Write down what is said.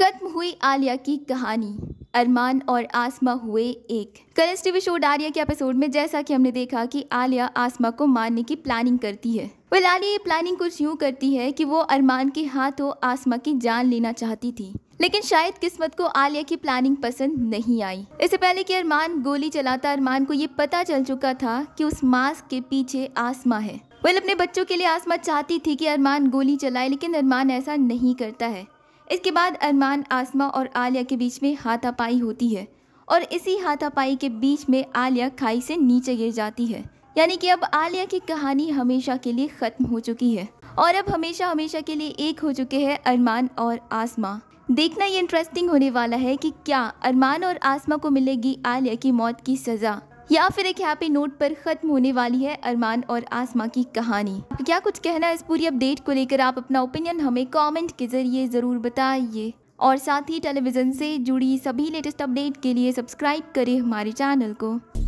खत्म हुई आलिया की कहानी अरमान और आसमा हुए एक करंट टीवी शो डारिया के एपिसोड में जैसा कि हमने देखा कि आलिया आसमा को मारने की प्लानिंग करती है वह आलिया ये प्लानिंग कुछ यूँ करती है कि वो अरमान के हाथों आसमा की जान लेना चाहती थी लेकिन शायद किस्मत को आलिया की प्लानिंग पसंद नहीं आई इससे पहले कि अरमान गोली चलाता अरमान को ये पता चल चुका था कि उस मास्क के पीछे आसमा है वह अपने बच्चों के लिए आसमा चाहती थी कि अरमान गोली चलाए लेकिन अरमान ऐसा नहीं करता है इसके बाद अरमान आसमा और आलिया के बीच में हाथापाई होती है और इसी हाथापाई के बीच में आलिया खाई से नीचे गिर जाती है यानी कि अब आलिया की कहानी हमेशा के लिए ख़त्म हो चुकी है और अब हमेशा हमेशा के लिए एक हो चुके हैं अरमान और आसमा देखना ये इंटरेस्टिंग होने वाला है कि क्या अरमान और आसमा को मिलेगी आलिया की मौत की सज़ा या फिर एक हैप्पी नोट पर खत्म होने वाली है अरमान और आसमा की कहानी क्या कुछ कहना है इस पूरी अपडेट को लेकर आप अपना ओपिनियन हमें कमेंट के जरिए ज़रूर बताइए और साथ ही टेलीविज़न से जुड़ी सभी लेटेस्ट अपडेट के लिए सब्सक्राइब करें हमारे चैनल को